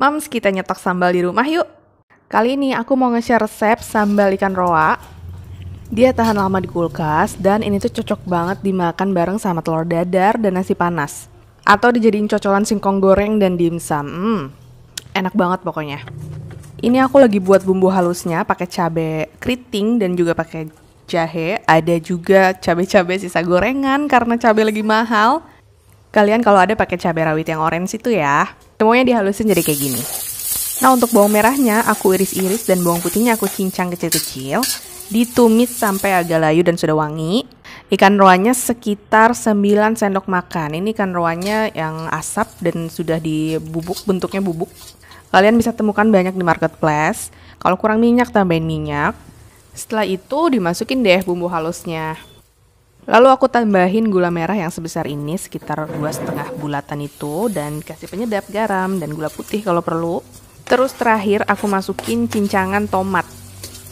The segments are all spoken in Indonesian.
Mams, kita nyetok sambal di rumah yuk. Kali ini aku mau nge-share resep sambal ikan roa. Dia tahan lama di kulkas dan ini tuh cocok banget dimakan bareng sama telur dadar dan nasi panas. Atau dijadiin cocolan singkong goreng dan dimsum. Hmm, enak banget pokoknya. Ini aku lagi buat bumbu halusnya pakai cabe keriting dan juga pakai jahe. Ada juga cabe-cabe sisa gorengan karena cabe lagi mahal. Kalian kalau ada pakai cabai rawit yang orange itu ya. Semuanya dihalusin jadi kayak gini. Nah, untuk bawang merahnya aku iris-iris dan bawang putihnya aku cincang kecil-kecil, ditumis sampai agak layu dan sudah wangi. Ikan roanya sekitar 9 sendok makan. Ini ikan roanya yang asap dan sudah dibubuk, bentuknya bubuk. Kalian bisa temukan banyak di marketplace. Kalau kurang minyak tambahin minyak. Setelah itu dimasukin deh bumbu halusnya. Lalu aku tambahin gula merah yang sebesar ini sekitar dua setengah bulatan itu dan kasih penyedap garam dan gula putih kalau perlu. Terus terakhir aku masukin cincangan tomat.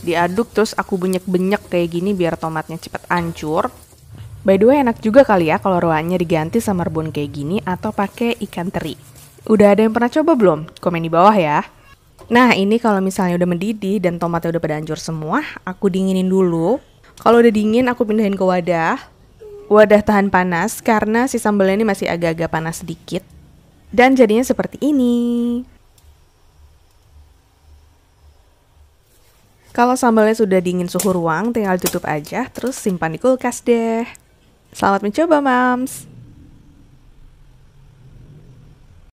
Diaduk terus aku benyek-benyek kayak gini biar tomatnya cepat hancur. By the way enak juga kali ya kalau ruangnya diganti sama rebun kayak gini atau pakai ikan teri. Udah ada yang pernah coba belum? Komen di bawah ya. Nah ini kalau misalnya udah mendidih dan tomatnya udah pada hancur semua, aku dinginin dulu kalau udah dingin aku pindahin ke wadah. Wadah tahan panas karena si sambalnya ini masih agak-agak panas sedikit. Dan jadinya seperti ini. Kalau sambalnya sudah dingin suhu ruang, tinggal tutup aja, terus simpan di kulkas deh. Selamat mencoba, Mams!